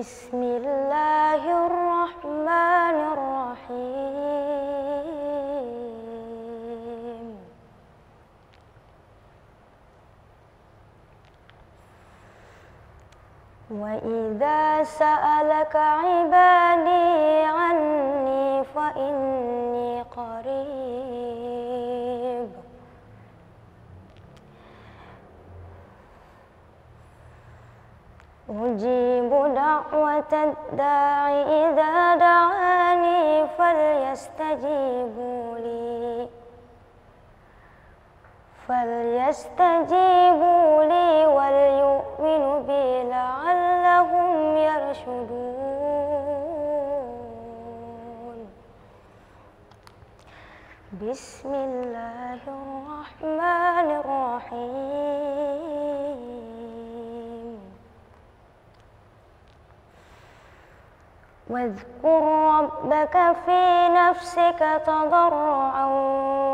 بسم الله الرحمن الرحيم وإذا سألك عبادي عني فإني قريب أجيب دعوة الداع إذا دعاني فليستجيبوا لي فليستجيبوا لي وليؤمنوا بي لعلهم يرشدون بسم الله الرحمن الرحيم واذكر ربك في نفسك تضرعا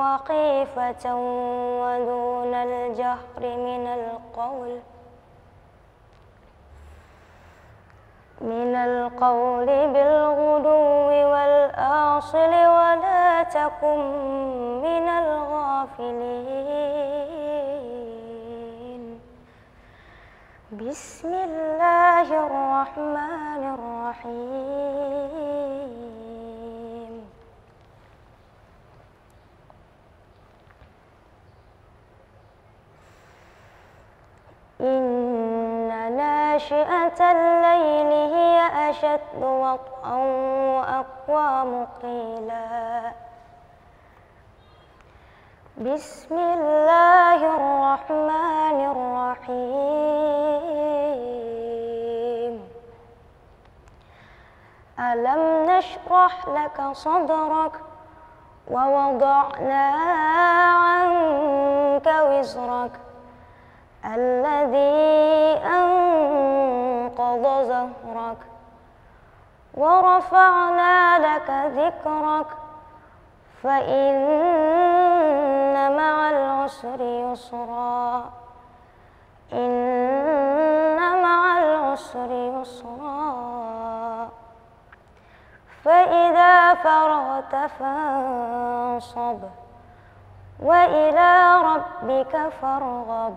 وخيفة ودون الجهر من القول من القول بالغدو والآصل ولا تكن من الغافلين بسم الله الرحمن الرحيم إن ناشئة الليل هي أشد وطئا وأقوى مقيلاً بسم الله الرحمن الرحيم ألم نشرح لك صدرك ووضعنا عنك وزرك الذي أنقض ظهرك ورفعنا لك ذكرك فإن مع العسر يسرا إن مع العسر يسرا فإذا فرغت فانصب وإلى ربك فارغب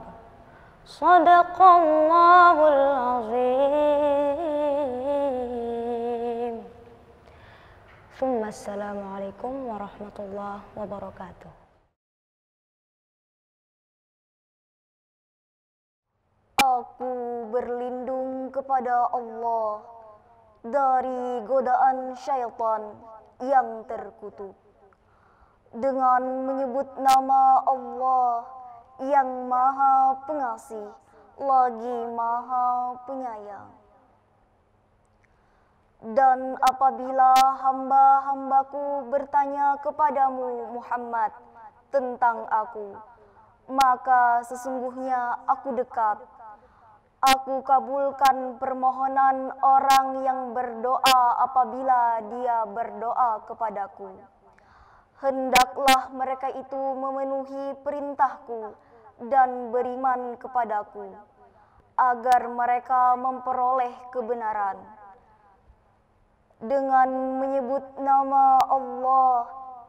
صدق الله العظيم ثم السلام عليكم ورحمة الله وبركاته Aku berlindung kepada Allah dari godaan syaitan yang terkutuk. Dengan menyebut nama Allah yang maha pengasih lagi maha penyayang. Dan apabila hamba-hambaku bertanya kepadamu Muhammad tentang aku, maka sesungguhnya aku dekat Aku kabulkan permohonan orang yang berdoa apabila dia berdoa kepadaku. Hendaklah mereka itu memenuhi perintahku dan beriman kepadaku, agar mereka memperoleh kebenaran. Dengan menyebut nama Allah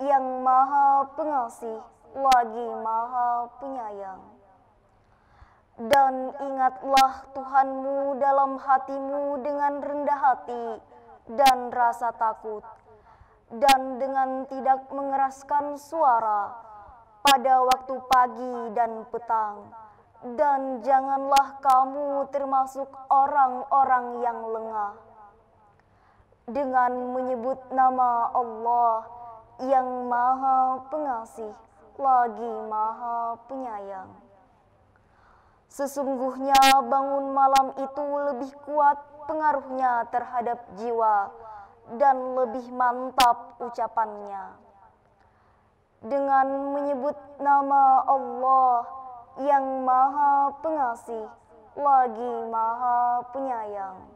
yang Maha Pengasih lagi Maha Penyayang dan ingatlah Tuhanmu dalam hatimu dengan rendah hati dan rasa takut dan dengan tidak mengeraskan suara pada waktu pagi dan petang dan janganlah kamu termasuk orang-orang yang lengah dengan menyebut nama Allah yang Maha Pengasih lagi Maha Penyayang Sesungguhnya bangun malam itu lebih kuat pengaruhnya terhadap jiwa dan lebih mantap ucapannya. Dengan menyebut nama Allah yang maha pengasih lagi maha penyayang.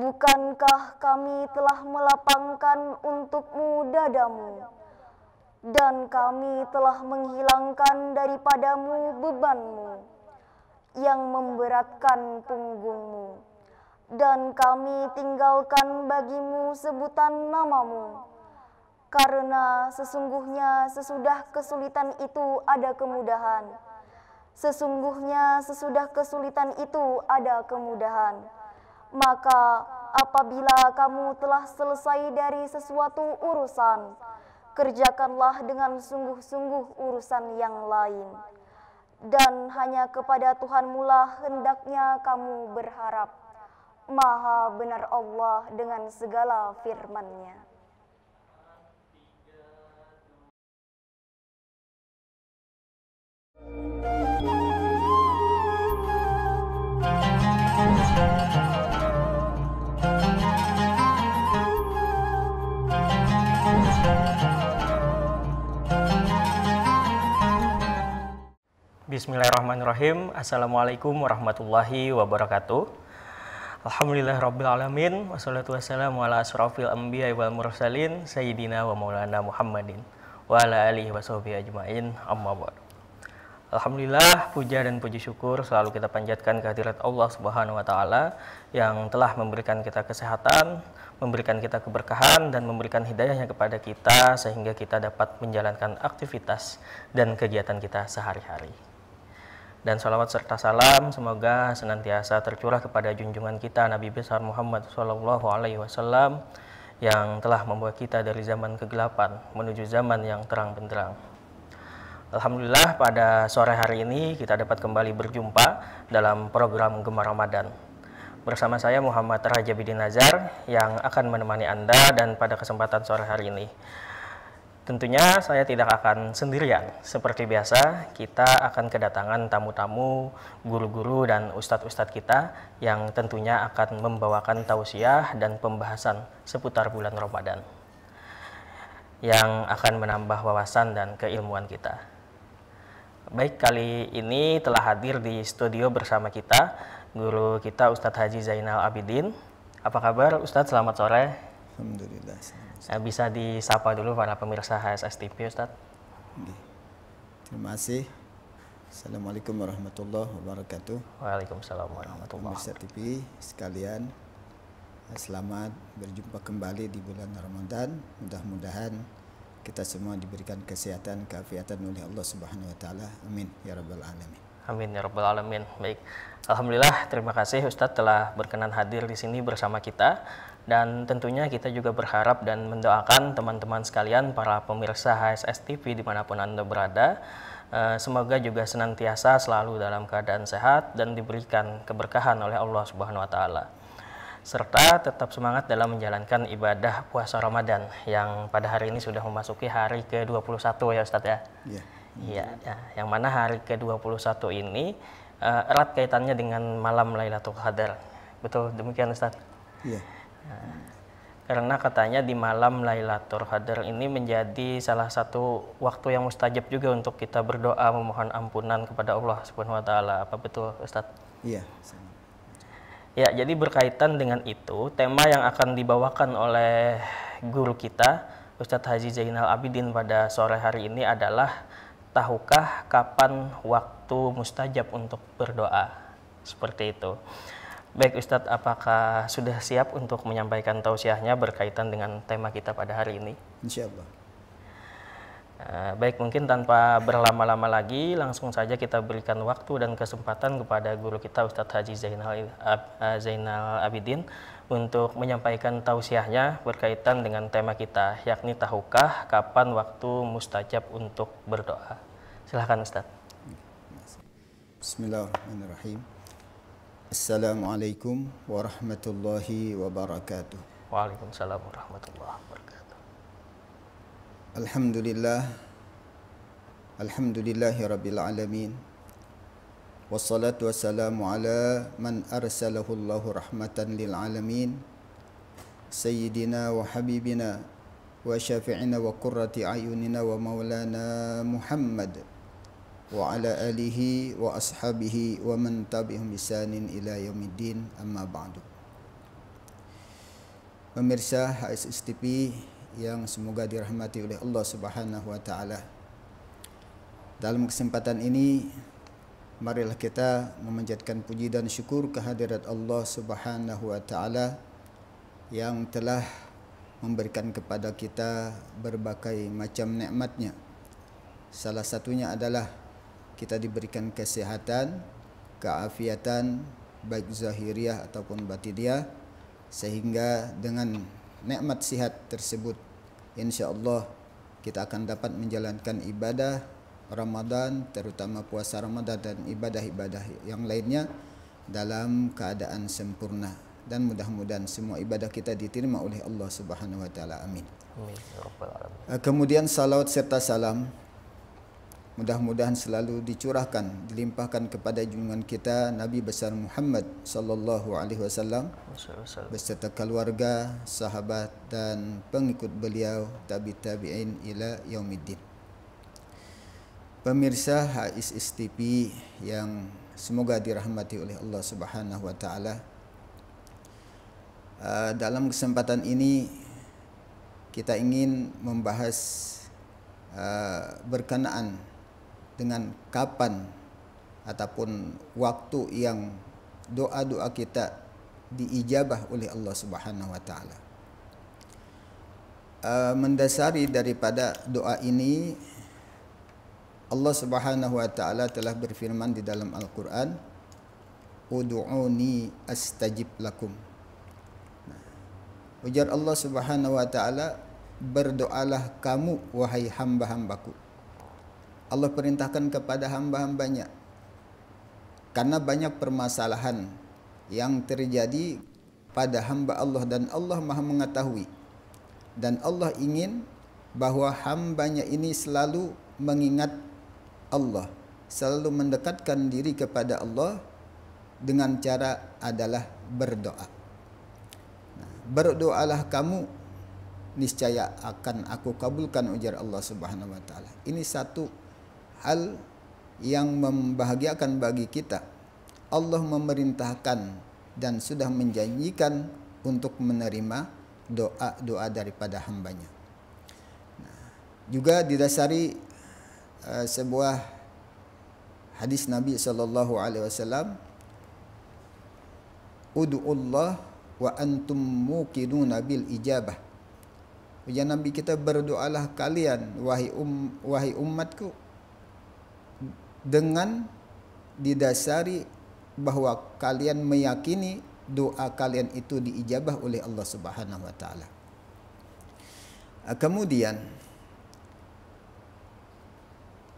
Bukankah kami telah melapangkan untukmu dadamu? dan kami telah menghilangkan daripadamu bebanmu yang memberatkan punggungmu dan kami tinggalkan bagimu sebutan namamu karena sesungguhnya sesudah kesulitan itu ada kemudahan sesungguhnya sesudah kesulitan itu ada kemudahan maka apabila kamu telah selesai dari sesuatu urusan kerjakanlah dengan sungguh-sungguh urusan yang lain. Dan hanya kepada Tuhan mula hendaknya kamu berharap. Maha benar Allah dengan segala firman-Nya. Thank you. Bismillahirrahmanirrahim. Assalamualaikum warahmatullahi wabarakatuh. Alhamdulillah Rabbil Alamin. Wassalatu wassalamu ala asrafil anbiya wal mursalin. Sayyidina wa maulana Muhammadin. Wa ala alihi wa ajma'in. Amma ba'd. Alhamdulillah, puja dan puji syukur selalu kita panjatkan kehadirat Allah Subhanahu wa taala yang telah memberikan kita kesehatan, memberikan kita keberkahan dan memberikan hidayahnya kepada kita sehingga kita dapat menjalankan aktivitas dan kegiatan kita sehari-hari dan salawat serta salam semoga senantiasa tercurah kepada junjungan kita Nabi besar Muhammad Shallallahu Alaihi Wasallam yang telah membawa kita dari zaman kegelapan menuju zaman yang terang benderang. Alhamdulillah pada sore hari ini kita dapat kembali berjumpa dalam program Gemar Ramadan. Bersama saya Muhammad Raja Bidin Nazar yang akan menemani Anda dan pada kesempatan sore hari ini Tentunya saya tidak akan sendirian. Seperti biasa, kita akan kedatangan tamu-tamu, guru-guru dan ustadz-ustadz kita yang tentunya akan membawakan tausiah dan pembahasan seputar bulan Ramadan yang akan menambah wawasan dan keilmuan kita. Baik, kali ini telah hadir di studio bersama kita guru kita Ustadz Haji Zainal Abidin. Apa kabar Ustadz? Selamat sore. Alhamdulillah. Saya Bisa disapa dulu para pemirsa HSS TV Ustaz. Terima kasih. Assalamualaikum warahmatullahi wabarakatuh. Waalaikumsalam warahmatullahi wabarakatuh. Pemirsa TV sekalian, selamat berjumpa kembali di bulan Ramadan. Mudah-mudahan kita semua diberikan kesehatan, keafiatan oleh Allah Subhanahu wa taala. Amin ya rabbal alamin. Amin ya rabbal alamin. Baik. Alhamdulillah, terima kasih Ustadz telah berkenan hadir di sini bersama kita. Dan tentunya kita juga berharap dan mendoakan teman-teman sekalian para pemirsa HSS TV dimanapun Anda berada. Eh, semoga juga senantiasa selalu dalam keadaan sehat dan diberikan keberkahan oleh Allah Subhanahu wa Ta'ala serta tetap semangat dalam menjalankan ibadah puasa Ramadan yang pada hari ini sudah memasuki hari ke-21 ya Ustadz ya. Iya. ya, Ya, yang mana hari ke-21 ini eh, erat kaitannya dengan malam Lailatul Qadar. Betul demikian Ustadz? Iya karena katanya di malam Lailatul Qadar ini menjadi salah satu waktu yang mustajab juga untuk kita berdoa memohon ampunan kepada Allah Subhanahu wa taala. Apa betul, Ustaz? Iya, Ya, jadi berkaitan dengan itu, tema yang akan dibawakan oleh guru kita Ustadz Haji Zainal Abidin pada sore hari ini adalah tahukah kapan waktu mustajab untuk berdoa? Seperti itu. Baik Ustadz, apakah sudah siap untuk menyampaikan tausiahnya berkaitan dengan tema kita pada hari ini? Insya Allah. Eh, baik, mungkin tanpa berlama-lama lagi, langsung saja kita berikan waktu dan kesempatan kepada guru kita Ustadz Haji Zainal, Ab, eh, Zainal Abidin untuk menyampaikan tausiahnya berkaitan dengan tema kita, yakni tahukah kapan waktu mustajab untuk berdoa. Silahkan Ustadz. Bismillahirrahmanirrahim. Assalamualaikum warahmatullahi wabarakatuh. Waalaikumsalam warahmatullahi wabarakatuh. Alhamdulillah. Alhamdulillahi rabbil alamin. Wassalatu wassalamu ala man arsalahu Allah rahmatan lil alamin. Sayyidina wa habibina wa syafi'ina wa qurrati ayunina wa maulana Muhammad wa ala alihi wa ashabihi wa man tabi'ahum bisanin ila yaumiddin amma ba'du Pemirsa HSSTP yang semoga dirahmati oleh Allah Subhanahu wa taala. Dalam kesempatan ini marilah kita memanjatkan puji dan syukur kehadirat Allah Subhanahu wa taala yang telah memberikan kepada kita berbagai macam nikmatnya. Salah satunya adalah kita diberikan kesehatan, keafiatan baik zahiriah ataupun batiniah sehingga dengan nikmat sihat tersebut insya Allah kita akan dapat menjalankan ibadah Ramadan terutama puasa Ramadan dan ibadah-ibadah yang lainnya dalam keadaan sempurna dan mudah-mudahan semua ibadah kita diterima oleh Allah Subhanahu wa taala. Amin. Amin. Ya eh, kemudian salawat serta salam Mudah-mudahan selalu dicurahkan, dilimpahkan kepada junjungan kita Nabi besar Muhammad sallallahu alaihi wasallam beserta keluarga, sahabat dan pengikut beliau tabi tabi'in ila yaumiddin. Pemirsa HSSTP yang semoga dirahmati oleh Allah Subhanahu wa taala. Uh, dalam kesempatan ini kita ingin membahas uh, berkenaan berkenaan dengan kapan ataupun waktu yang doa-doa kita diijabah oleh Allah Subhanahu wa taala. Eh, mendasari daripada doa ini Allah Subhanahu wa taala telah berfirman di dalam Al-Qur'an Udu'uni astajib lakum. Ujar Allah Subhanahu wa taala, berdoalah kamu wahai hamba-hambaku. Allah perintahkan kepada hamba-hambanya karena banyak permasalahan yang terjadi pada hamba Allah dan Allah maha mengetahui dan Allah ingin bahwa hambanya ini selalu mengingat Allah selalu mendekatkan diri kepada Allah dengan cara adalah berdoa nah, berdoalah kamu niscaya akan aku kabulkan ujar Allah subhanahu wa ta'ala ini satu hal yang membahagiakan bagi kita. Allah memerintahkan dan sudah menjanjikan untuk menerima doa-doa daripada hambanya. Nah, juga didasari uh, sebuah hadis Nabi sallallahu alaihi wasallam Allah wa antum muqidun bil ijabah. Ya Nabi kita berdoalah kalian wahai um, wahai umatku dengan didasari bahwa kalian meyakini doa kalian itu diijabah oleh Allah Subhanahu wa taala. Kemudian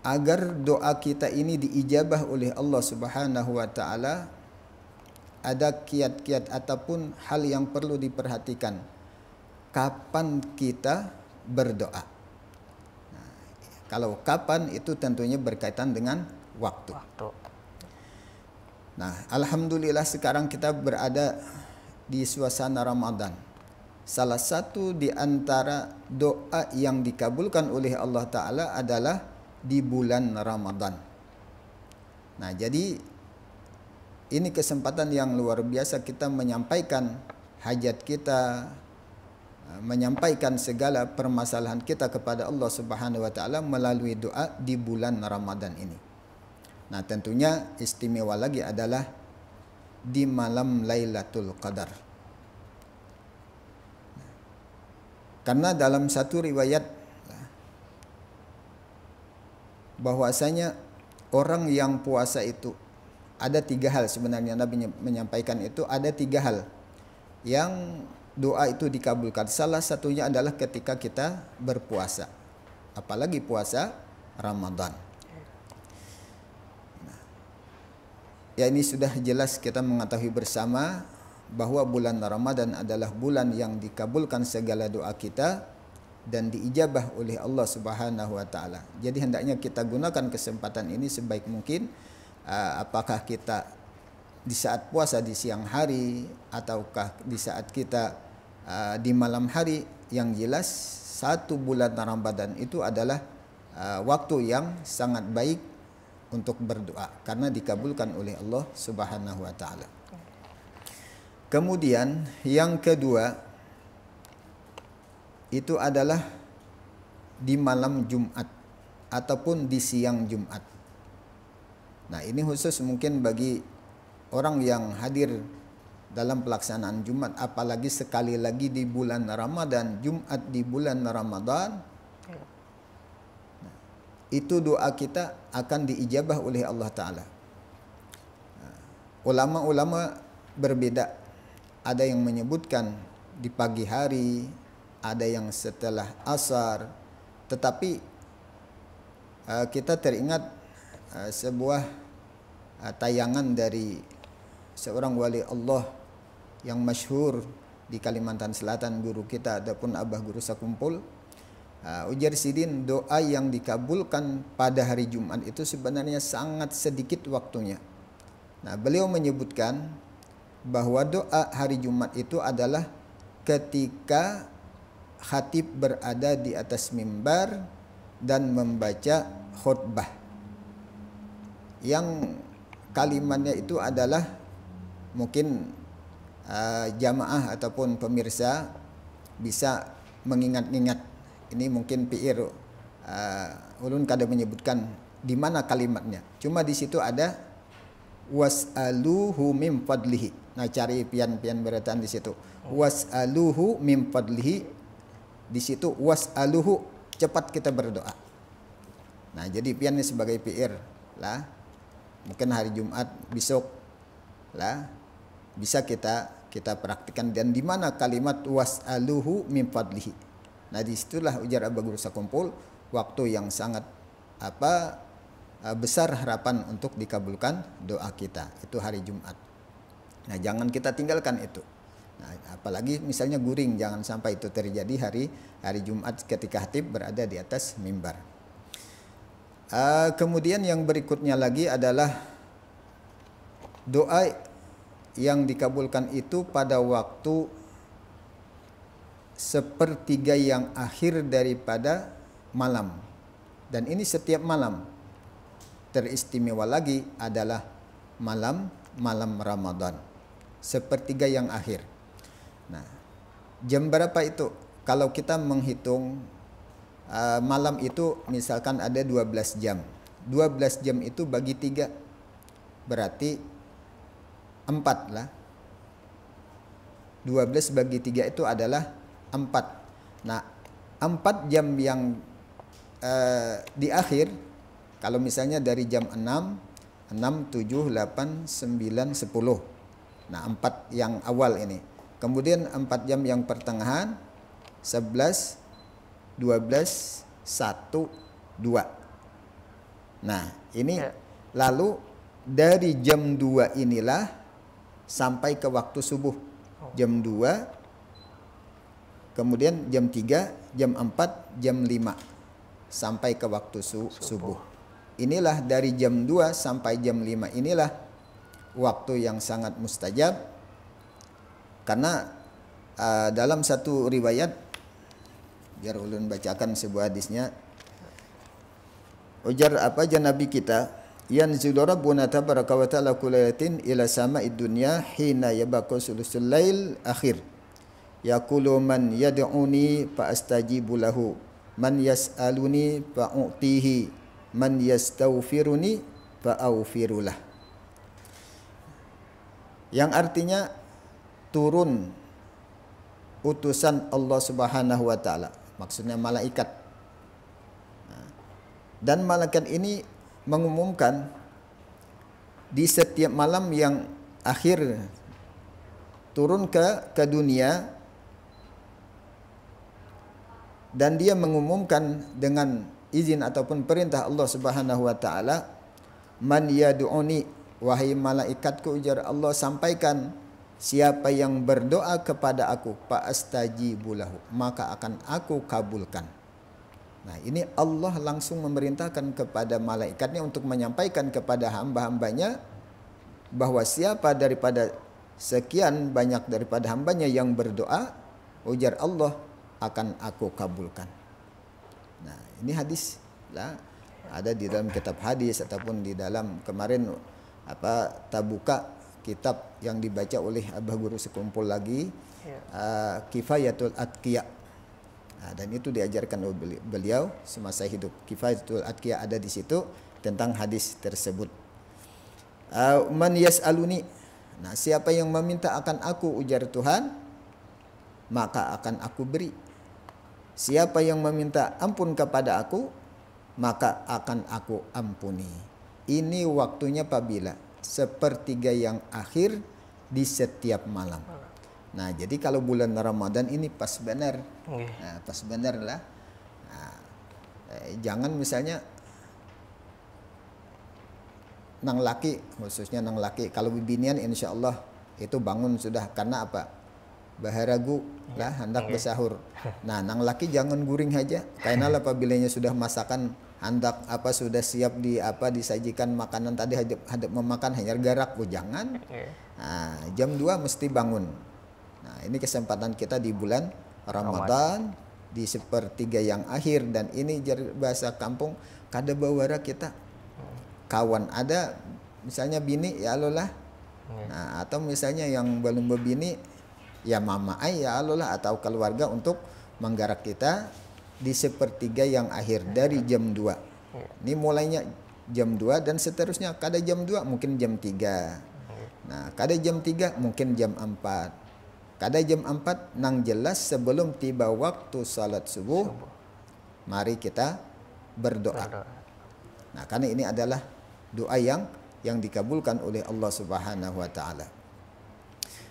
agar doa kita ini diijabah oleh Allah Subhanahu wa taala ada kiat-kiat ataupun hal yang perlu diperhatikan kapan kita berdoa. Kalau kapan itu tentunya berkaitan dengan waktu. waktu. Nah, alhamdulillah sekarang kita berada di suasana Ramadan. Salah satu di antara doa yang dikabulkan oleh Allah taala adalah di bulan Ramadan. Nah, jadi ini kesempatan yang luar biasa kita menyampaikan hajat kita, Ah, menyampaikan segala permasalahan kita kepada Allah Subhanahu wa taala melalui doa di bulan Ramadan ini. Nah, tentunya istimewa lagi adalah di malam Lailatul Qadar. Karena dalam satu riwayat bahwasanya orang yang puasa itu ada tiga hal sebenarnya Nabi menyampaikan itu ada tiga hal yang doa itu dikabulkan. Salah satunya adalah ketika kita berpuasa. Apalagi puasa Ramadan. Nah, ya ini sudah jelas kita mengetahui bersama bahwa bulan Ramadan adalah bulan yang dikabulkan segala doa kita dan diijabah oleh Allah Subhanahu wa taala. Jadi hendaknya kita gunakan kesempatan ini sebaik mungkin ah, apakah kita di saat puasa di siang hari ataukah di saat kita Ah, di malam hari yang jelas satu bulan Ramadan itu adalah uh, waktu yang sangat baik untuk berdoa karena dikabulkan oleh Allah Subhanahu wa taala. Kemudian yang kedua itu adalah di malam Jumat ataupun di siang Jumat. Nah, ini khusus mungkin bagi orang yang hadir dalam pelaksanaan Jumat apalagi sekali lagi di bulan Ramadan Jumat di bulan Ramadan ya. itu doa kita akan diijabah oleh Allah Ta'ala ulama-ulama berbeda ada yang menyebutkan di pagi hari ada yang setelah asar tetapi eh, kita teringat eh, sebuah eh, tayangan dari seorang wali Allah yang masyhur di Kalimantan Selatan guru kita ataupun Abah Guru sekumpul uh, ujar Sidin doa yang dikabulkan pada hari Jumat itu sebenarnya sangat sedikit waktunya nah beliau menyebutkan bahwa doa hari Jumat itu adalah ketika khatib berada di atas mimbar dan membaca khutbah yang kalimatnya itu adalah mungkin Eh, jamaah ataupun pemirsa bisa mengingat-ingat ini mungkin piir uh, eh, ulun kada menyebutkan di mana kalimatnya cuma di situ ada was was'aluhu mim fadlihi nah cari pian-pian berataan di situ was was'aluhu mim fadlihi di situ was was'aluhu cepat kita berdoa nah jadi piannya sebagai piir lah mungkin hari Jumat besok lah bisa kita kita praktikkan dan di mana kalimat wasaluhu min fadlihi. Nah, disitulah ujar Abu Guru Sakumpul waktu yang sangat apa eh, besar harapan untuk dikabulkan doa kita. Itu hari Jumat. Nah, jangan kita tinggalkan itu. Nah, apalagi misalnya guring jangan sampai itu terjadi hari hari Jumat ketika hatib berada di atas mimbar. Uh, kemudian yang berikutnya lagi adalah doa yang dikabulkan itu pada waktu sepertiga yang akhir daripada malam. Dan ini setiap malam. Teristimewa lagi adalah malam malam Ramadan. Sepertiga yang akhir. Nah, jam berapa itu? Kalau kita menghitung uh, malam itu misalkan ada 12 jam. 12 jam itu bagi tiga berarti 4 lah. 12 bagi 3 itu adalah 4. Nah, 4 jam yang uh, di akhir kalau misalnya dari jam 6 6 7 8 9 10. Nah, 4 yang awal ini. Kemudian 4 jam yang pertengahan 11 12 1 2. Nah, ini ya. lalu dari jam 2 inilah sampai ke waktu subuh oh. jam 2 kemudian jam 3 jam 4 jam 5 sampai ke waktu su subuh. inilah dari jam 2 sampai jam 5 inilah waktu yang sangat mustajab karena uh, dalam satu riwayat biar ulun bacakan sebuah hadisnya ujar apa aja nabi kita Yang zidura buna tabaraka wa ta'ala kulayatin ila sama'id dunya hina yabakun sulusul lail akhir yakulu man yad'uni fa astajibu lahu man yas'aluni fa u'tihi man yastawfiruni fa awfirulah yang artinya turun utusan Allah Subhanahu wa taala maksudnya malaikat dan malaikat ini mengumumkan di setiap malam yang akhir turun ke ke dunia dan dia mengumumkan dengan izin ataupun perintah Allah Subhanahu wa taala man yad'uni wahai malaikatku ujar Allah sampaikan siapa yang berdoa kepada aku fa astajibulahu maka akan aku kabulkan Nah ini Allah langsung memerintahkan kepada malaikatnya untuk menyampaikan kepada hamba-hambanya bahwa siapa daripada sekian banyak daripada hambanya yang berdoa ujar Allah akan aku kabulkan. Nah ini hadis lah ada di dalam kitab hadis ataupun di dalam kemarin apa tabuka kitab yang dibaca oleh abah guru sekumpul lagi ya. uh, kifayatul atqiya Nah, dan itu diajarkan oleh beliau semasa hidup. Kifayatul Atqiyah ada di situ tentang hadis tersebut. Uh, man yas'aluni. Nah, siapa yang meminta akan aku ujar Tuhan, maka akan aku beri. Siapa yang meminta ampun kepada aku, maka akan aku ampuni. Ini waktunya pabila sepertiga yang akhir di setiap malam. Nah, jadi kalau bulan Ramadan ini pas benar. Okay. Iya. Nah, pas benar lah. Nah, eh, jangan misalnya nang laki khususnya nang laki kalau bibinian insya Allah itu bangun sudah karena apa baharagu yeah. lah iya. hendak okay. Iya. bersahur nah nang laki jangan guring aja karena apabilanya sudah masakan hendak apa sudah siap di apa disajikan makanan tadi hadap, hadap memakan hanya garak oh, jangan nah, jam 2 mesti bangun Nah, ini kesempatan kita di bulan Ramadan di sepertiga yang akhir dan ini bahasa kampung kada bawara kita kawan ada misalnya bini ya alolah ya. nah atau misalnya yang belum berbini ya mama ay ya lah atau keluarga untuk menggarak kita di sepertiga yang akhir ya. dari jam 2 ya. ini mulainya jam 2 dan seterusnya kada jam 2 mungkin jam 3 nah kada jam 3 mungkin jam 4 Kada jam 4 nang jelas sebelum tiba waktu salat subuh, mari kita berdoa. Nah, karena ini adalah doa yang yang dikabulkan oleh Allah Subhanahu wa taala.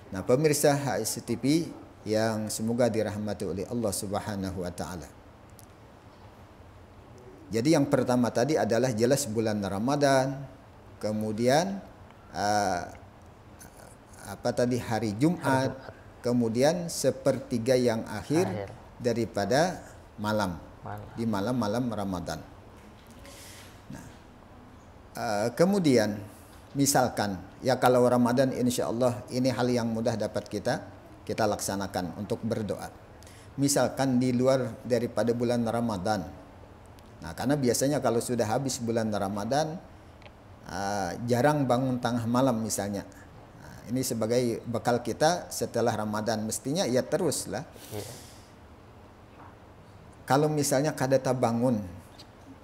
Nah, pemirsa HSTV yang semoga dirahmati oleh Allah Subhanahu wa taala. Jadi yang pertama tadi adalah jelas bulan Ramadan, kemudian uh, apa tadi hari Jumat, hari Jumat kemudian sepertiga yang akhir, akhir. daripada malam, malam di malam-malam Ramadan. Nah, uh, kemudian misalkan ya kalau Ramadan insya Allah ini hal yang mudah dapat kita kita laksanakan untuk berdoa. Misalkan di luar daripada bulan Ramadan. Nah, karena biasanya kalau sudah habis bulan Ramadan uh, jarang bangun tengah malam misalnya ini sebagai bekal kita setelah Ramadan mestinya ya teruslah. Ya. Kalau misalnya tak bangun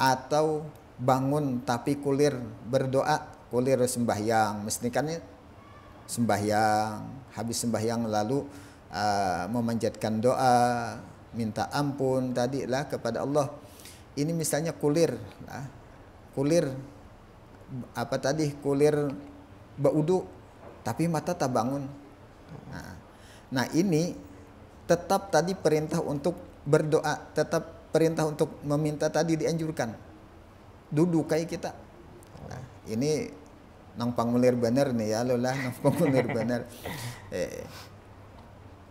atau bangun tapi kulir berdoa, kulir sembahyang, mestinya kan ya? sembahyang, habis sembahyang lalu uh, memanjatkan doa, minta ampun tadi lah kepada Allah. Ini misalnya kulir lah. Kulir apa tadi? Kulir beuduk tapi mata tak bangun. Nah, nah ini tetap tadi perintah untuk berdoa, tetap perintah untuk meminta tadi dianjurkan. Duduk kayak kita. Nah, ini nang pangulir bener nih ya lola, nang pangulir bener. Eh,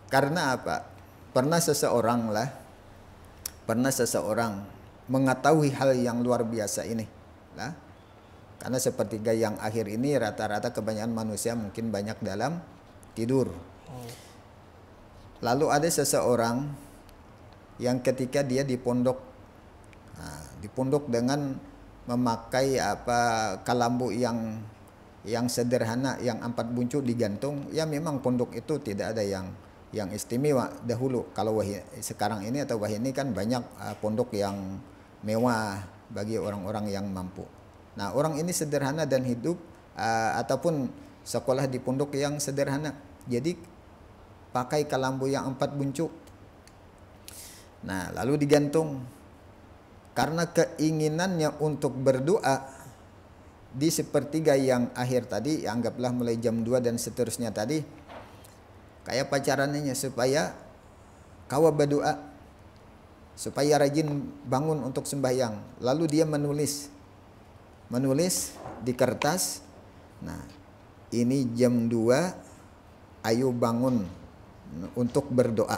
karena apa? Pernah seseorang lah, pernah seseorang mengetahui hal yang luar biasa ini lah karena sepertiga yang akhir ini rata-rata kebanyakan manusia mungkin banyak dalam tidur. Lalu ada seseorang yang ketika dia di pondok, nah, di pondok dengan memakai apa kalambu yang yang sederhana yang empat buncu digantung ya memang pondok itu tidak ada yang yang istimewa dahulu kalau wahi, sekarang ini atau wah ini kan banyak uh, pondok yang mewah bagi orang-orang yang mampu Nah, orang ini sederhana dan hidup uh, ataupun sekolah di pondok yang sederhana. Jadi pakai kalambu yang empat buncuk. Nah, lalu digantung karena keinginannya untuk berdoa di sepertiga yang akhir tadi, ya anggaplah mulai jam 2 dan seterusnya tadi, kayak pacarannya supaya kau berdoa supaya rajin bangun untuk sembahyang. Lalu dia menulis menulis di kertas. Nah, ini jam 2 ayo bangun untuk berdoa.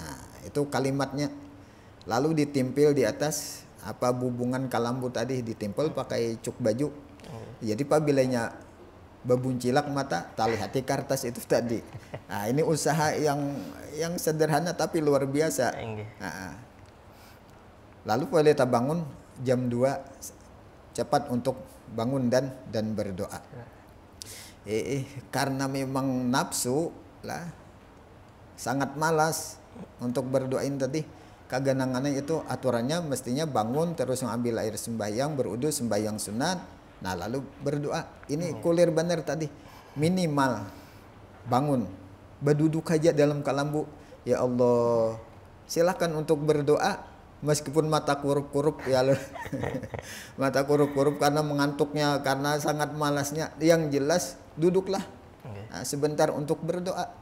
Nah, itu kalimatnya lalu ditimpil di atas apa bubungan kalambu tadi ditimpil pakai cuk baju. Jadi pabilenya bebuncilak mata tali hati kertas itu tadi. Nah, ini usaha yang yang sederhana tapi luar biasa. Nah, ah. lalu boleh tabangun bangun jam 2 cepat untuk bangun dan dan berdoa. Eh, eh karena memang nafsu lah sangat malas untuk berdoain tadi kaganangannya itu aturannya mestinya bangun terus mengambil air sembahyang berudu sembahyang sunat nah lalu berdoa ini hmm. kulir benar tadi minimal bangun berduduk aja dalam kalambu ya Allah silahkan untuk berdoa meskipun mata kuruk-kuruk ya loh. mata kuruk-kuruk karena mengantuknya karena sangat malasnya yang jelas duduklah nah, sebentar untuk berdoa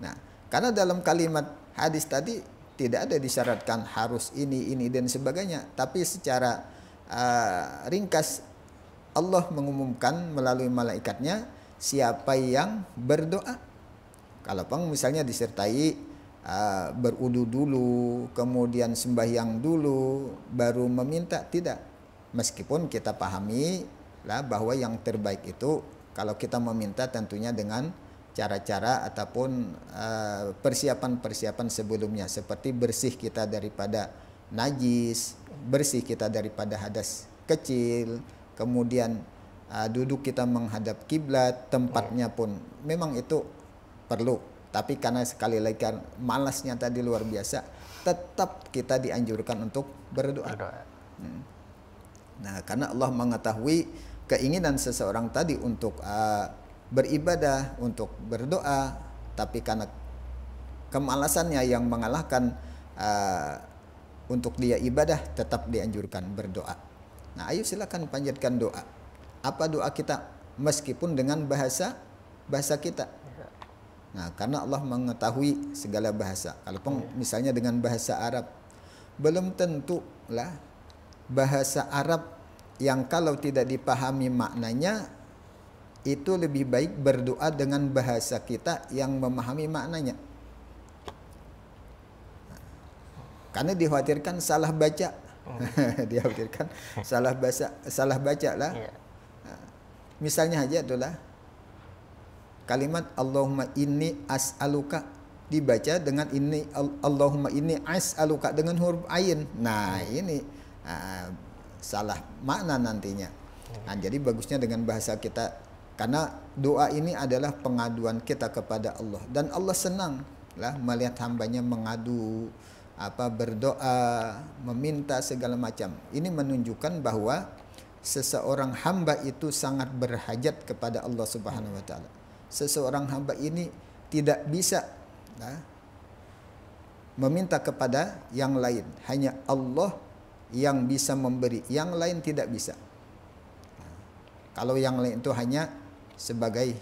nah karena dalam kalimat hadis tadi tidak ada disyaratkan harus ini ini dan sebagainya tapi secara uh, ringkas Allah mengumumkan melalui malaikatnya siapa yang berdoa kalau peng misalnya disertai beruduh ah, berudu dulu, kemudian sembahyang dulu, baru meminta tidak. Meskipun kita pahami lah bahwa yang terbaik itu kalau kita meminta tentunya dengan cara-cara ataupun ah, persiapan-persiapan sebelumnya seperti bersih kita daripada najis, bersih kita daripada hadas kecil, kemudian ah, duduk kita menghadap kiblat, tempatnya pun memang itu perlu tapi karena sekali lagi kan malasnya tadi luar biasa tetap kita dianjurkan untuk berdoa hmm. nah karena Allah mengetahui keinginan seseorang tadi untuk uh, beribadah untuk berdoa tapi karena kemalasannya yang mengalahkan uh, untuk dia ibadah tetap dianjurkan berdoa nah ayo silakan panjatkan doa apa doa kita meskipun dengan bahasa bahasa kita Nah, karena Allah mengetahui segala bahasa. Kalaupun ya. misalnya dengan bahasa Arab, belum tentu lah bahasa Arab yang kalau tidak dipahami maknanya itu lebih baik berdoa dengan bahasa kita yang memahami maknanya. Karena dikhawatirkan salah baca, oh. dikhawatirkan salah baca, salah baca lah. Ya. Misalnya aja itulah kalimat Allahumma inni as'aluka dibaca dengan ini Allahumma inni as'aluka dengan huruf ain. Nah, hmm. ini uh, salah makna nantinya. Hmm. Nah, jadi bagusnya dengan bahasa kita karena doa ini adalah pengaduan kita kepada Allah dan Allah senang lah melihat hambanya mengadu apa berdoa, meminta segala macam. Ini menunjukkan bahwa seseorang hamba itu sangat berhajat kepada Allah Subhanahu wa hmm. taala seseorang hamba ini tidak bisa nah, meminta kepada yang lain. Hanya Allah yang bisa memberi, yang lain tidak bisa. Nah, kalau yang lain itu hanya sebagai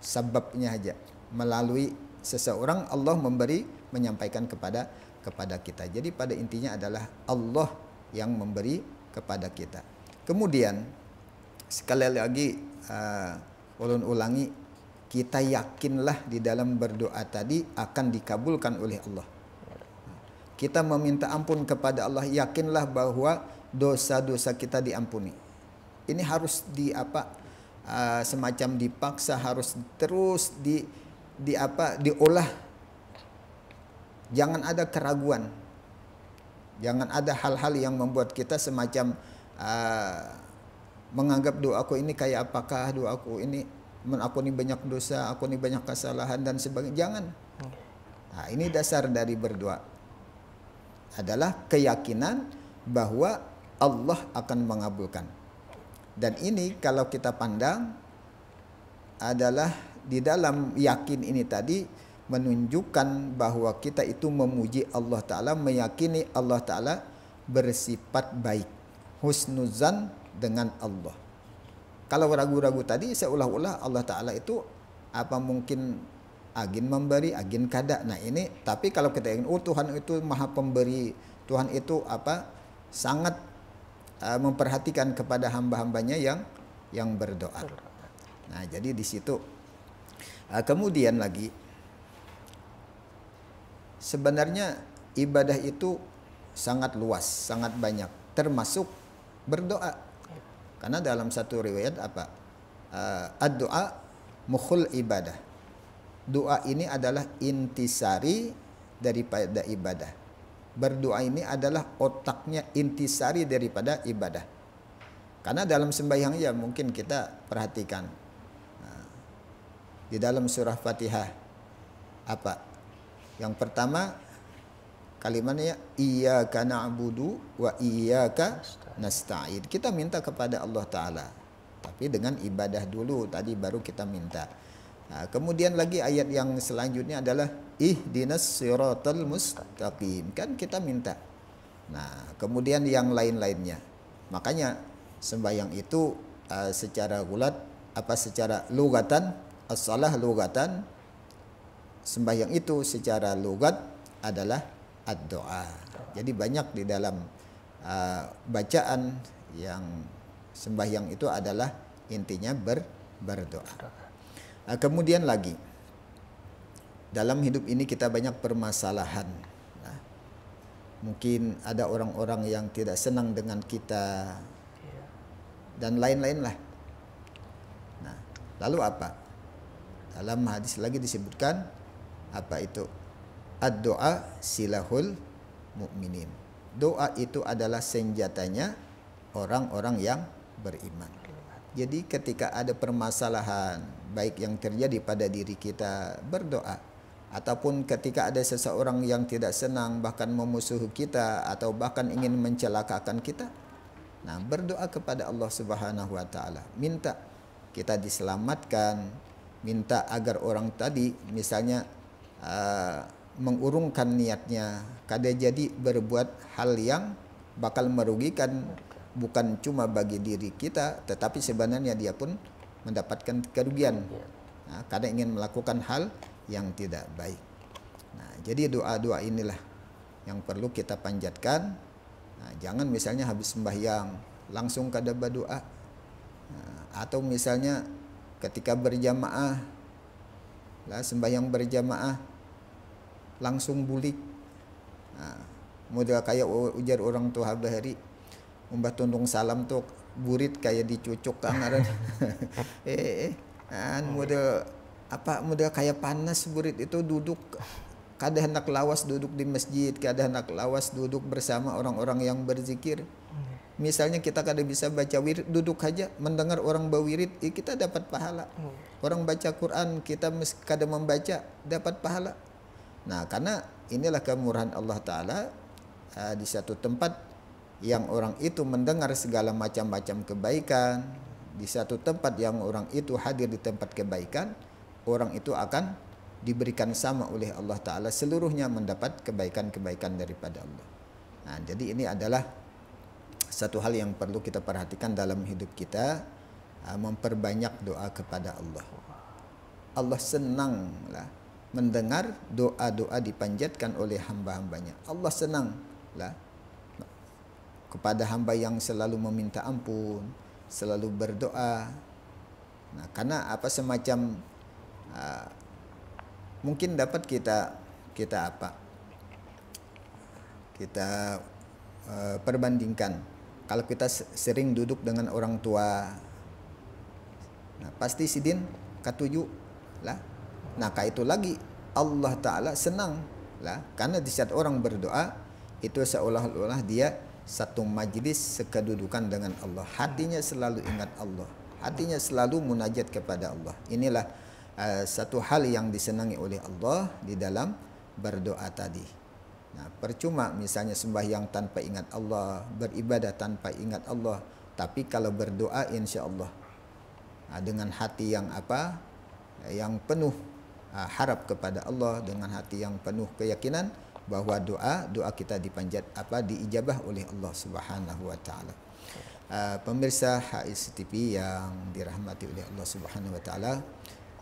sebabnya saja Melalui seseorang Allah memberi menyampaikan kepada kepada kita. Jadi pada intinya adalah Allah yang memberi kepada kita. Kemudian sekali lagi uh, ulun ulangi kita yakinlah di dalam berdoa tadi akan dikabulkan oleh Allah. Kita meminta ampun kepada Allah, yakinlah bahwa dosa-dosa kita diampuni. Ini harus di apa? semacam dipaksa harus terus di di apa? diolah. Jangan ada keraguan. Jangan ada hal-hal yang membuat kita semacam uh, menganggap doaku ini kayak apakah doaku ini aku ini banyak dosa, aku ini banyak kesalahan dan sebagainya. Jangan. Hmm. Nah, ini dasar dari berdoa adalah keyakinan bahwa Allah akan mengabulkan. Dan ini kalau kita pandang adalah di dalam yakin ini tadi menunjukkan bahwa kita itu memuji Allah Ta'ala, meyakini Allah Ta'ala bersifat baik, husnuzan dengan Allah. Kalau ragu-ragu tadi seolah-olah Allah Ta'ala itu apa mungkin agin memberi, agin kada. Nah ini, tapi kalau kita ingin, oh Tuhan itu maha pemberi, Tuhan itu apa sangat uh, memperhatikan kepada hamba-hambanya yang yang berdoa. Nah jadi di situ uh, kemudian lagi sebenarnya ibadah itu sangat luas, sangat banyak, termasuk berdoa. Karena dalam satu riwayat apa? Uh, ad-du'a mukhul ibadah. Doa ini adalah intisari daripada ibadah. Berdoa ini adalah otaknya intisari daripada ibadah. Karena dalam sembahyang ya mungkin kita perhatikan eh, di dalam surah Fatihah apa? Yang pertama Kalimatnya iyyaka na'budu wa iyyaka nasta'in. Kita minta kepada Allah taala. Tapi dengan ibadah dulu tadi baru kita minta. Nah, kemudian lagi ayat yang selanjutnya adalah ih dinas mustaqim. Kan kita minta. Nah, kemudian yang lain-lainnya. Makanya sembahyang itu uh, secara gulat apa secara lugatan asalah lugatan sembahyang itu secara lugat adalah ad-doa. Jadi banyak di dalam uh, bacaan yang sembahyang itu adalah intinya ber, berdoa. Uh, kemudian lagi, dalam hidup ini kita banyak permasalahan. Nah, mungkin ada orang-orang yang tidak senang dengan kita dan lain-lain lah. Nah, lalu apa? Dalam hadis lagi disebutkan apa itu? Ad-doa silahul mukminin. Doa itu adalah senjatanya orang-orang yang beriman. Jadi ketika ada permasalahan baik yang terjadi pada diri kita berdoa ataupun ketika ada seseorang yang tidak senang bahkan memusuhi kita atau bahkan ingin mencelakakan kita nah berdoa kepada Allah Subhanahu wa taala minta kita diselamatkan minta agar orang tadi misalnya uh, mengurungkan niatnya kada jadi berbuat hal yang bakal merugikan bukan cuma bagi diri kita tetapi sebenarnya dia pun mendapatkan kerugian nah, kada ingin melakukan hal yang tidak baik nah jadi doa-doa inilah yang perlu kita panjatkan nah, jangan misalnya habis sembahyang langsung kada berdoa nah, atau misalnya ketika berjamaah lah sembahyang berjamaah langsung bulik nah, modal kayak ujar orang tuh hari hari umbah tundung salam tuh burit kayak dicucuk kan eh eh an oh, modal iya. apa model kayak panas burit itu duduk kada hendak lawas duduk di masjid kada hendak lawas duduk bersama orang-orang yang berzikir hmm. misalnya kita kada bisa baca wirid duduk aja mendengar orang bawirid eh, ya kita dapat pahala hmm. orang baca Quran kita kada membaca dapat pahala Nah, karena inilah kemurahan Allah Ta'ala uh, di satu tempat yang orang itu mendengar segala macam-macam kebaikan, di satu tempat yang orang itu hadir di tempat kebaikan, orang itu akan diberikan sama oleh Allah Ta'ala seluruhnya mendapat kebaikan-kebaikan daripada Allah. Nah, jadi ini adalah satu hal yang perlu kita perhatikan dalam hidup kita, uh, memperbanyak doa kepada Allah. Allah senanglah mendengar doa-doa dipanjatkan oleh hamba-hambanya. Allah senang lah kepada hamba yang selalu meminta ampun, selalu berdoa. Nah, karena apa semacam uh, mungkin dapat kita kita apa? Kita uh, perbandingkan kalau kita sering duduk dengan orang tua. Nah, pasti sidin katuju lah nah itu lagi Allah Ta'ala senang lah karena di saat orang berdoa itu seolah-olah dia satu majlis sekedudukan dengan Allah hatinya selalu ingat Allah hatinya selalu munajat kepada Allah inilah uh, satu hal yang disenangi oleh Allah di dalam berdoa tadi nah percuma misalnya sembahyang tanpa ingat Allah beribadah tanpa ingat Allah tapi kalau berdoa insya Allah nah, dengan hati yang apa yang penuh harap kepada Allah dengan hati yang penuh keyakinan bahwa doa doa kita dipanjat apa diijabah oleh Allah Subhanahu wa taala. Uh, pemirsa HIS yang dirahmati oleh Allah Subhanahu wa taala,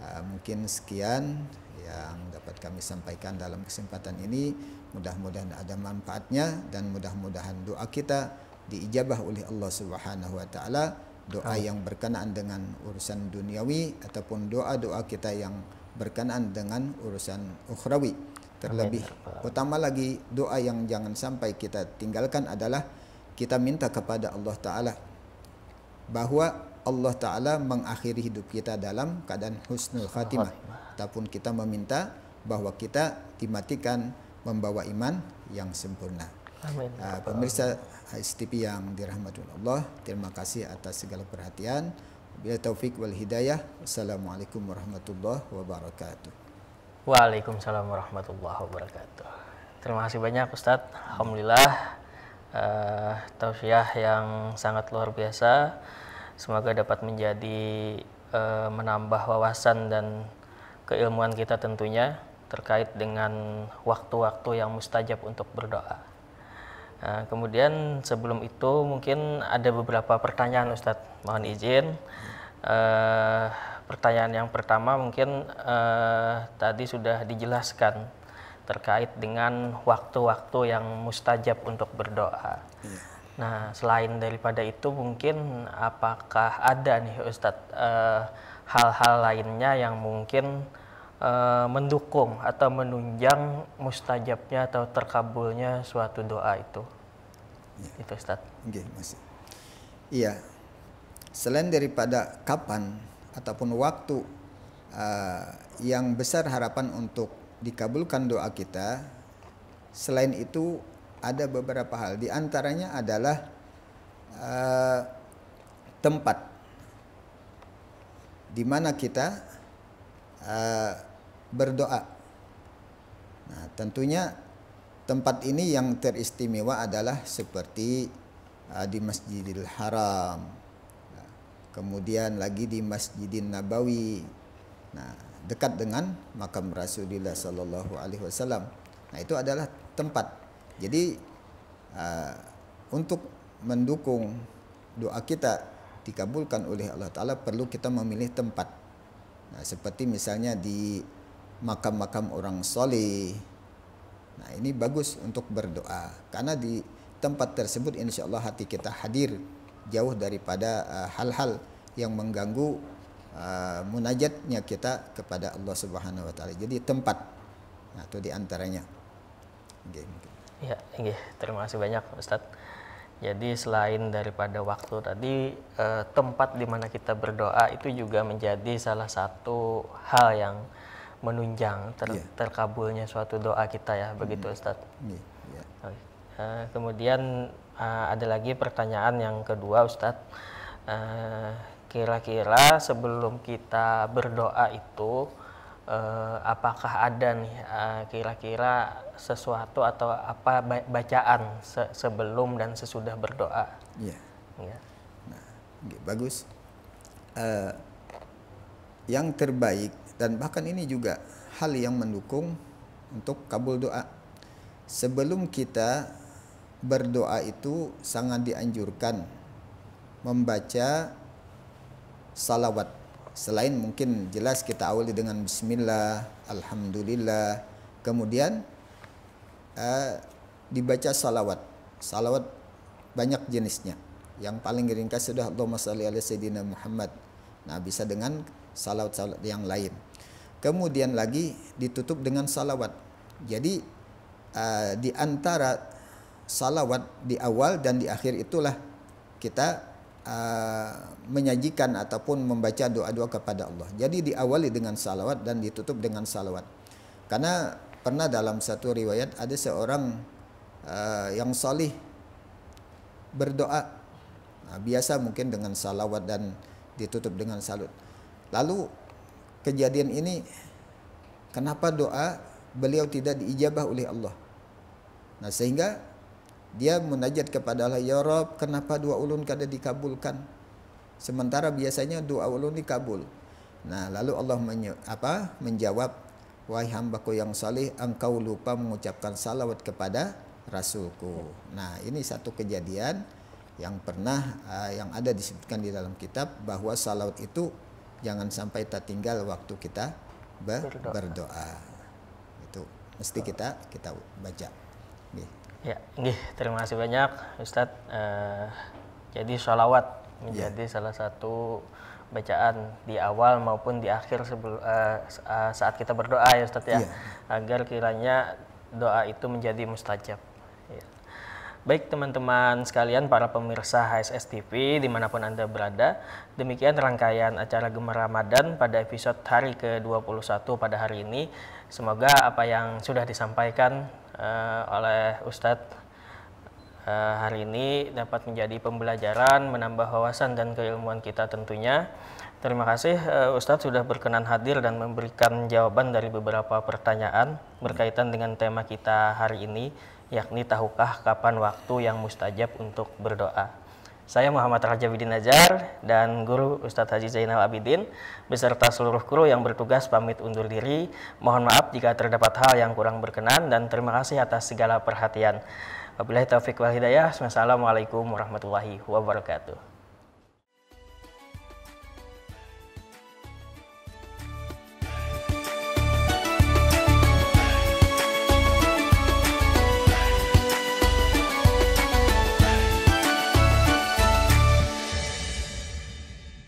uh, mungkin sekian yang dapat kami sampaikan dalam kesempatan ini. Mudah-mudahan ada manfaatnya dan mudah-mudahan doa kita diijabah oleh Allah Subhanahu wa taala. Doa yang berkenaan dengan urusan duniawi ataupun doa-doa kita yang berkenaan dengan urusan ukhrawi. Terlebih Amin. utama lagi doa yang jangan sampai kita tinggalkan adalah kita minta kepada Allah taala bahwa Allah taala mengakhiri hidup kita dalam keadaan husnul khatimah. Ataupun kita meminta bahwa kita dimatikan membawa iman yang sempurna. Amin. Uh, pemirsa STP yang dirahmati Allah, terima kasih atas segala perhatian. Bila ya taufik wal hidayah. Assalamualaikum warahmatullahi wabarakatuh. Waalaikumsalam warahmatullahi wabarakatuh. Terima kasih banyak Ustadz. Alhamdulillah uh, tausiah yang sangat luar biasa. Semoga dapat menjadi uh, menambah wawasan dan keilmuan kita tentunya terkait dengan waktu-waktu yang mustajab untuk berdoa. Uh, kemudian sebelum itu mungkin ada beberapa pertanyaan Ustadz, mohon izin uh, pertanyaan yang pertama mungkin uh, tadi sudah dijelaskan terkait dengan waktu-waktu yang mustajab untuk berdoa. Yeah. Nah, selain daripada itu mungkin apakah ada nih Ustadz hal eh, hal-hal lainnya yang mungkin uh, mendukung atau menunjang mustajabnya atau terkabulnya suatu doa itu? Yeah. Itu Ustadz. Oke, okay, masih. Iya, selain daripada kapan ataupun waktu uh, yang besar harapan untuk dikabulkan doa kita selain itu ada beberapa hal di antaranya adalah uh, tempat di mana kita uh, berdoa nah tentunya tempat ini yang teristimewa adalah seperti uh, di Masjidil Haram kemudian lagi di Masjidin Nabawi. Nah, dekat dengan makam Rasulullah Sallallahu Alaihi Wasallam. Nah, itu adalah tempat. Jadi uh, untuk mendukung doa kita dikabulkan oleh Allah Taala perlu kita memilih tempat. Nah, seperti misalnya di makam-makam orang soleh. Nah, ini bagus untuk berdoa karena di tempat tersebut insya Allah hati kita hadir jauh daripada eh, hal-hal uh, yang mengganggu uh, munajatnya kita kepada Allah Subhanahu wa taala. Jadi tempat nah itu di antaranya. Okay, Ya, Ya, terima kasih banyak Ustadz. Jadi selain daripada waktu tadi, eh, tempat di mana kita berdoa itu juga menjadi salah satu hal yang menunjang ter yeah. terkabulnya suatu doa kita ya, begitu hmm. Ustadz. Yeah. Yeah. Okay. Eh, kemudian uh, ada lagi pertanyaan yang kedua Ustadz uh, kira-kira sebelum kita berdoa itu uh, apakah ada nih uh, kira-kira sesuatu atau apa bacaan se sebelum dan sesudah berdoa yeah. yeah. Nah, bagus uh, yang terbaik dan bahkan ini juga hal yang mendukung untuk kabul doa sebelum kita berdoa itu sangat dianjurkan membaca salawat selain mungkin jelas kita awali dengan bismillah alhamdulillah kemudian uh, dibaca salawat salawat banyak jenisnya yang paling ringkas sudah Allahumma salli ala sayyidina Muhammad nah bisa dengan salawat-salawat yang lain kemudian lagi ditutup dengan salawat jadi uh, di antara salawat di awal dan di akhir itulah kita uh, menyajikan ataupun membaca doa-doa kepada Allah. Jadi diawali dengan salawat dan ditutup dengan salawat. Karena pernah dalam satu riwayat ada seorang uh, yang salih berdoa nah, biasa mungkin dengan salawat dan ditutup dengan salut. Lalu kejadian ini kenapa doa beliau tidak diijabah oleh Allah? Nah, sehingga dia munajat kepada Allah, Ya Rob, kenapa dua ulun kada dikabulkan? Sementara biasanya dua ulun dikabul. Nah, lalu Allah menye, apa, menjawab, Wahai hambaku yang saleh, engkau lupa mengucapkan salawat kepada Rasulku. Nah, ini satu kejadian yang pernah uh, yang ada disebutkan di dalam kitab bahwa salawat itu jangan sampai tak tinggal waktu kita ber berdoa. berdoa. Itu mesti kita kita baca. Nih. Ya, nih, terima kasih banyak Ustadz. Uh, jadi sholawat menjadi yeah. salah satu bacaan di awal maupun di akhir sebelum uh, eh, eh, saat kita berdoa ya Ustadz ya, yeah. agar kiranya doa itu menjadi mustajab. Ya. Baik teman-teman sekalian para pemirsa HSS TV dimanapun Anda berada, demikian rangkaian acara Gemar Ramadan pada episode hari ke-21 pada hari ini. Semoga apa yang sudah disampaikan uh, oleh Ustadz uh, hari ini dapat menjadi pembelajaran, menambah wawasan dan keilmuan kita tentunya. Terima kasih uh, Ustadz sudah berkenan hadir dan memberikan jawaban dari beberapa pertanyaan berkaitan dengan tema kita hari ini, yakni tahukah kapan waktu yang mustajab untuk berdoa. Saya Muhammad Rajabidin Najar dan guru Ustadz Haji Zainal Abidin beserta seluruh kru yang bertugas pamit undur diri. Mohon maaf jika terdapat hal yang kurang berkenan dan terima kasih atas segala perhatian. Wabillahi taufiq wal hidayah. Wassalamualaikum warahmatullahi wabarakatuh.